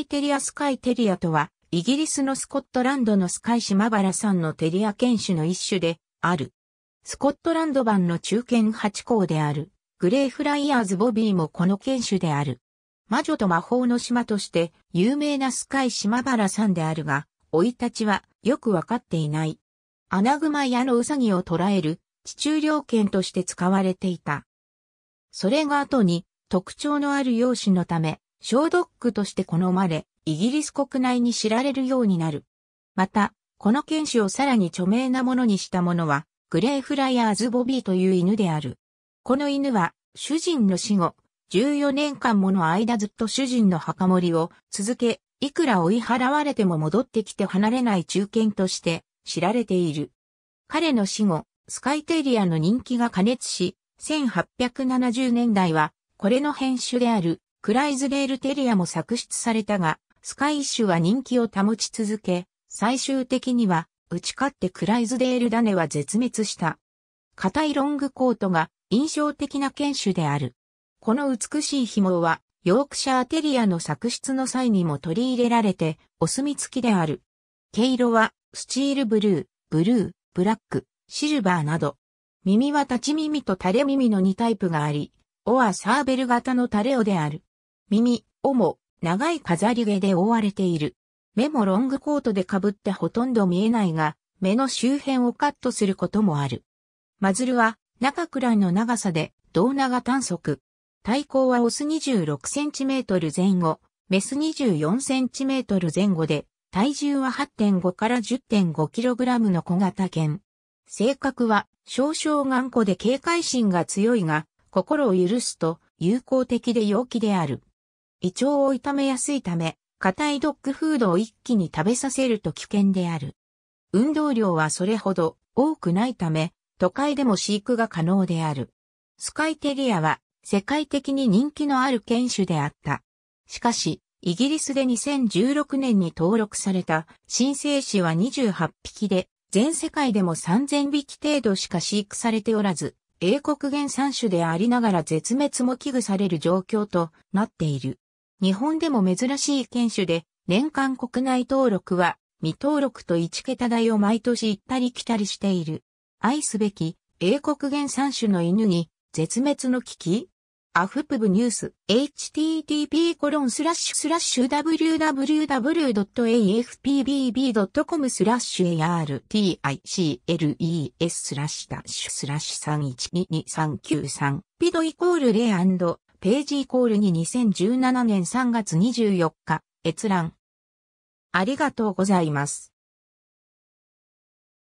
イテリアスカイテリアとは、イギリスのスコットランドのスカイ島原産のテリア犬種の一種である。スコットランド版の中堅八校である、グレーフライヤーズ・ボビーもこの犬種である。魔女と魔法の島として有名なスカイ島原さんであるが、老いたちはよくわかっていない。アナグマやのウサギを捕らえる地中猟犬として使われていた。それが後に特徴のある容姿のため小ドッグとして好まれ、イギリス国内に知られるようになる。また、この犬種をさらに著名なものにしたものは、グレーフライアーズボビーという犬である。この犬は、主人の死後、14年間もの間ずっと主人の墓守を続け、いくら追い払われても戻ってきて離れない中堅として知られている。彼の死後、スカイテリアの人気が加熱し、1870年代は、これの編種であるクライズレールテリアも作出されたが、スカイッシュは人気を保ち続け、最終的には、打ち勝ってクライズデールダネは絶滅した。硬いロングコートが印象的な犬種である。この美しい紐は、ヨークシャーテリアの作出の際にも取り入れられて、お墨付きである。毛色は、スチールブルー、ブルー、ブラック、シルバーなど。耳は立ち耳と垂れ耳の2タイプがあり、オアサーベル型の垂れ尾である。耳、尾も長い飾り毛で覆われている。目もロングコートで被ってほとんど見えないが、目の周辺をカットすることもある。マズルは中くらいの長さで胴長短足。体高はオス2 6トル前後、メス2 4トル前後で、体重は8.5から1 0 5ラムの小型犬。性格は少々頑固で警戒心が強いが、心を許すと友好的で陽気である。胃腸を痛めやすいため、硬いドッグフードを一気に食べさせると危険である。運動量はそれほど多くないため、都会でも飼育が可能である。スカイテリアは世界的に人気のある犬種であった。しかし、イギリスで2016年に登録された新生種は28匹で、全世界でも3000匹程度しか飼育されておらず、英国原産種でありながら絶滅も危惧される状況となっている。日本でも珍しい犬種で、年間国内登録は未登録と1桁台を毎年行ったり来たりしている。愛すべき英国原産種の犬に絶滅の危機アフプブニュース http コロンスラッシュスラッシュ www.afpbb.com スラッシュ articles スラッシュダッシュスラッシュ312393ピドイコールレアンドページイコールに2017年3月24日、閲覧。ありがとうございます。